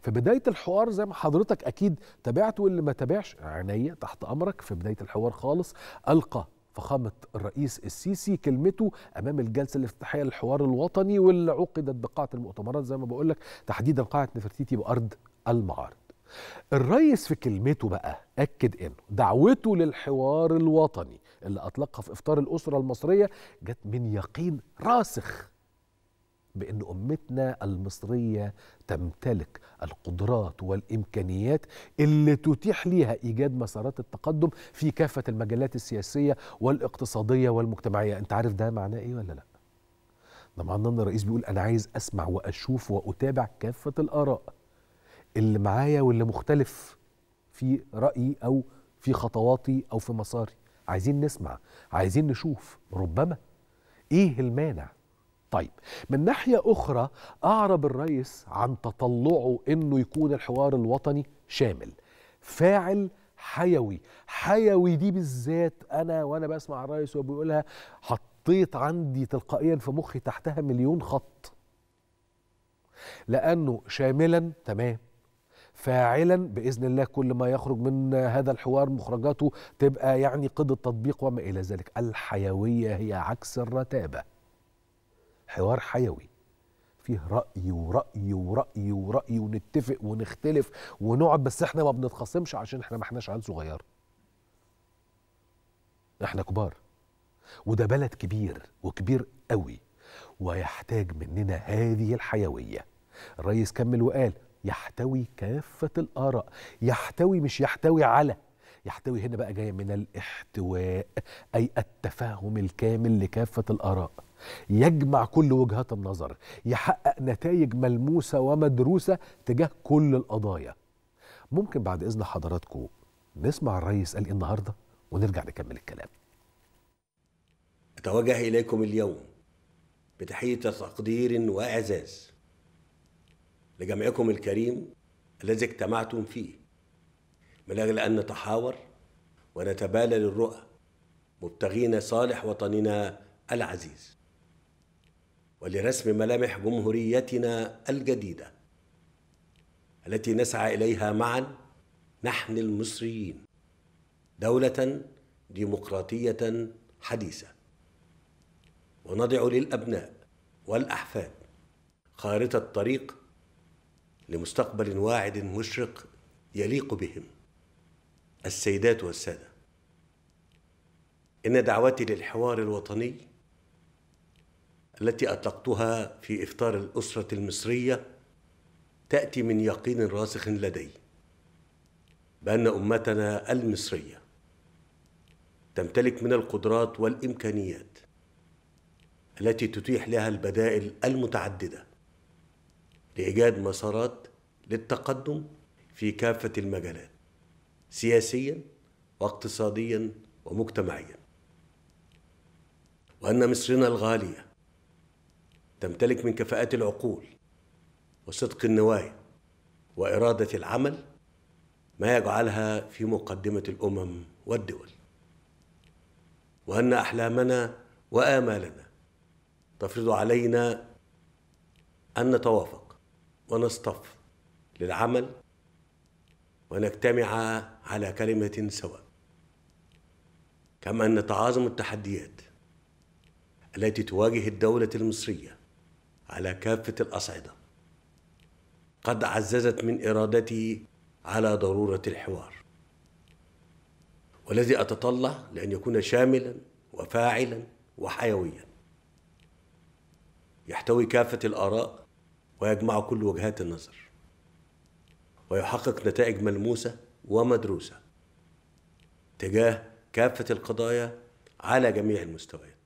في بدايه الحوار زي ما حضرتك اكيد تابعت واللي ما تابعش عينيا تحت امرك في بدايه الحوار خالص القى فخامة الرئيس السيسي كلمته أمام الجلسة الافتتاحية للحوار الوطني واللي عقدت بقاعة المؤتمرات زي ما بقول لك تحديدا قاعة نفرتيتي بأرض المعارض الرئيس في كلمته بقى أكد أنه دعوته للحوار الوطني اللي أطلقها في إفطار الأسرة المصرية جت من يقين راسخ بأن أمتنا المصرية تمتلك القدرات والإمكانيات اللي تتيح ليها إيجاد مسارات التقدم في كافة المجالات السياسية والاقتصادية والمجتمعية أنت عارف ده معناه إيه ولا لأ؟ ده معناه أن الرئيس بيقول أنا عايز أسمع وأشوف وأتابع كافة الآراء اللي معايا واللي مختلف في رأيي أو في خطواتي أو في مساري عايزين نسمع عايزين نشوف ربما إيه المانع؟ طيب من ناحية أخرى أعرب الرئيس عن تطلعه أنه يكون الحوار الوطني شامل فاعل حيوي حيوي دي بالذات أنا وأنا بسمع الرئيس وبيقولها حطيت عندي تلقائيا في مخي تحتها مليون خط لأنه شاملا تمام فاعلا باذن الله كل ما يخرج من هذا الحوار مخرجاته تبقى يعني قد التطبيق وما الى ذلك الحيويه هي عكس الرتابه حوار حيوي فيه رأي ورأي ورأي ورأي ونتفق ونختلف ونقعد بس احنا ما بنتخاصمش عشان احنا ما احناش عيال صغيره. احنا كبار. وده بلد كبير وكبير قوي ويحتاج مننا هذه الحيويه. الرئيس كمل وقال يحتوي كافه الاراء، يحتوي مش يحتوي على يحتوي هنا بقى جاي من الاحتواء أي التفاهم الكامل لكافة الآراء يجمع كل وجهات النظر يحقق نتائج ملموسة ومدروسة تجاه كل القضايا ممكن بعد إذن حضراتكم نسمع الرئيس قال إيه النهاردة ونرجع نكمل الكلام أتوجه إليكم اليوم بتحية تقدير وإعزاز لجمعكم الكريم الذي اجتمعتم فيه من أجل أن نتحاور ونتبادل الرؤى مبتغين صالح وطننا العزيز ولرسم ملامح جمهوريتنا الجديدة التي نسعى إليها معا نحن المصريين دولة ديمقراطية حديثة ونضع للأبناء والأحفاد خارطة طريق لمستقبل واعد مشرق يليق بهم السيدات والسادة إن دعوتي للحوار الوطني التي أطلقتها في إفطار الأسرة المصرية تأتي من يقين راسخ لدي بأن أمتنا المصرية تمتلك من القدرات والإمكانيات التي تتيح لها البدائل المتعددة لإيجاد مسارات للتقدم في كافة المجالات سياسيا واقتصاديا ومجتمعيا وأن مصرنا الغالية تمتلك من كفاءات العقول وصدق النوايا وإرادة العمل ما يجعلها في مقدمة الأمم والدول وأن أحلامنا وآمالنا تفرض علينا أن نتوافق ونصطف للعمل ونجتمع على كلمة سواء كما أن نتعاظم التحديات التي تواجه الدولة المصرية على كافة الأصعدة قد عززت من إرادتي على ضرورة الحوار والذي أتطلع لأن يكون شاملا وفاعلا وحيويا يحتوي كافة الآراء ويجمع كل وجهات النظر ويحقق نتائج ملموسه ومدروسه تجاه كافه القضايا على جميع المستويات